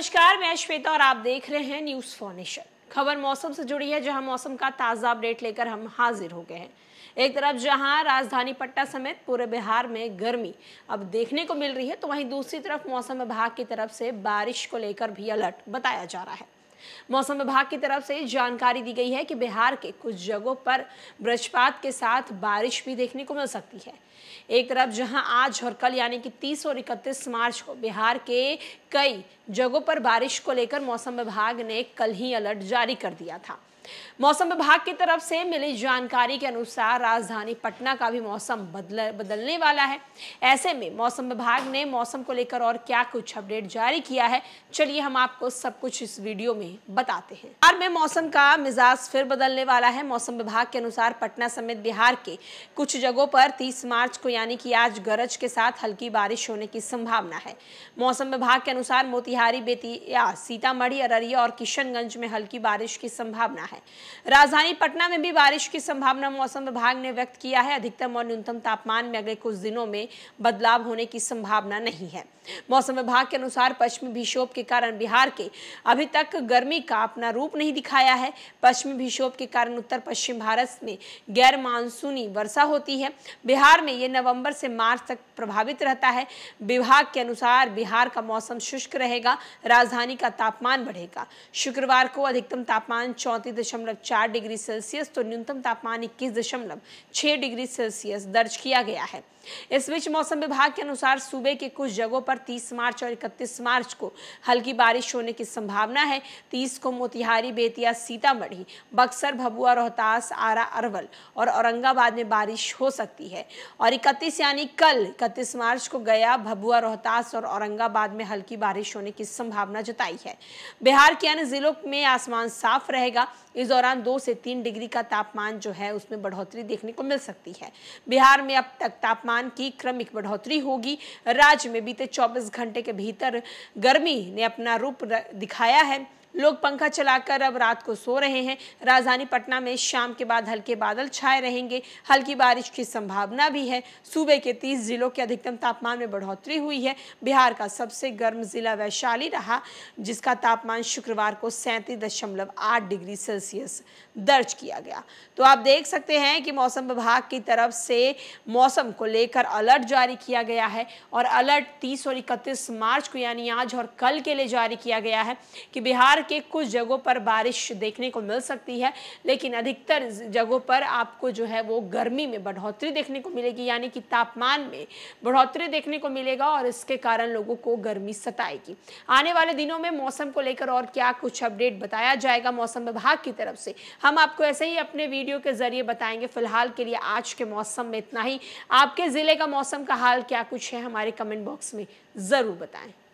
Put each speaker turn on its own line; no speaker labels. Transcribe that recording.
नमस्कार मैं श्वेता और आप देख रहे हैं न्यूज फॉर्नेशन खबर मौसम से जुड़ी है जहां मौसम का ताज़ा अपडेट लेकर हम हाजिर हो गए हैं एक तरफ जहां राजधानी पटना समेत पूरे बिहार में गर्मी अब देखने को मिल रही है तो वहीं दूसरी तरफ मौसम विभाग की तरफ से बारिश को लेकर भी अलर्ट बताया जा रहा है मौसम विभाग की तरफ से जानकारी दी गई है कि बिहार के कुछ जगहों पर ब्रजपात के साथ बारिश भी देखने को मिल सकती है एक तरफ जहां आज और कल यानी कि 30 और 31 मार्च को बिहार के कई जगहों पर बारिश को लेकर मौसम विभाग ने कल ही अलर्ट जारी कर दिया था मौसम विभाग की तरफ से मिली जानकारी के अनुसार राजधानी पटना का भी मौसम बदल बदलने वाला है ऐसे में मौसम विभाग ने मौसम को लेकर और क्या कुछ अपडेट जारी किया है चलिए हम आपको सब कुछ इस वीडियो में बताते हैं बिहार में मौसम का मिजाज फिर बदलने वाला है मौसम विभाग के अनुसार पटना समेत बिहार के कुछ जगहों पर तीस मार्च को यानी कि आज गरज के साथ हल्की बारिश होने की संभावना है मौसम विभाग के अनुसार मोतिहारी बेतिया सीतामढ़ी अररिया और किशनगंज में हल्की बारिश की संभावना है है राजधानी पटना में भी बारिश की संभावना मौसम विभाग ने व्यक्त किया है अधिकतम और न्यूनतम तापमान में अगले कुछ दिनों में बदलाव होने की संभावना नहीं है मौसम विभाग के अनुसार पश्चिमी विक्षोभ के कारण बिहार के अभी तक गर्मी का अपना रूप नहीं दिखाया है पश्चिमी विक्षोभ के कारण उत्तर पश्चिम भारत में गैर मानसूनी वर्षा होती है बिहार में ये नवंबर से मार्च तक प्रभावित रहता है विभाग के अनुसार बिहार का मौसम शुष्क रहेगा राजधानी का तापमान बढ़ेगा शुक्रवार को अधिकतम तापमान चौंतीस दशमलव चार डिग्री सेल्सियस तो न्यूनतम तापमान इक्कीस दशमलव छह डिग्री सेल्सियस दर्ज किया गया है इस बीच मौसम विभाग के अनुसार सूबे के कुछ जगहों पर 30 मार्च और 31 मार्च को हल्की बारिश होने की संभावना है 30 को मोतिहारी बेतिया सीतामढ़ी बक्सर भभुआ रोहतास आरा अरवल और औरंगाबाद में बारिश हो सकती है और 31 यानी कल 31 मार्च को गया भभुआ रोहतास और औरंगाबाद में हल्की बारिश होने की संभावना जताई है बिहार के अन्य जिलों में आसमान साफ रहेगा इस दौरान दो से तीन डिग्री का तापमान जो है उसमें बढ़ोतरी देखने को मिल सकती है बिहार में अब तक तापमान की क्रमिक बढ़ोतरी होगी राज्य में बीते 24 घंटे के भीतर गर्मी ने अपना रूप दिखाया है लोग पंखा चलाकर अब रात को सो रहे हैं राजधानी पटना में शाम के बाद हल्के बादल छाए रहेंगे हल्की बारिश की संभावना भी है सूबे के तीस जिलों के अधिकतम तापमान में बढ़ोतरी हुई है बिहार का सबसे गर्म जिला वैशाली रहा जिसका तापमान शुक्रवार को सैंतीस डिग्री सेल्सियस दर्ज किया गया तो आप देख सकते हैं कि मौसम विभाग की तरफ से मौसम को लेकर अलर्ट जारी किया गया है और अलर्ट 30 और 31 मार्च को यानी आज और कल के लिए जारी किया गया है कि बिहार के कुछ जगहों पर बारिश देखने को मिल सकती है लेकिन अधिकतर जगहों पर आपको जो है वो गर्मी में बढ़ोतरी देखने को मिलेगी यानी कि तापमान में बढ़ोतरी देखने को मिलेगा और इसके कारण लोगों को गर्मी सताएगी आने वाले दिनों में मौसम को लेकर और क्या कुछ अपडेट बताया जाएगा मौसम विभाग की तरफ से हम आपको ऐसे ही अपने वीडियो के जरिए बताएंगे फिलहाल के लिए आज के मौसम में इतना ही आपके ज़िले का मौसम का हाल क्या कुछ है हमारे कमेंट बॉक्स में ज़रूर बताएं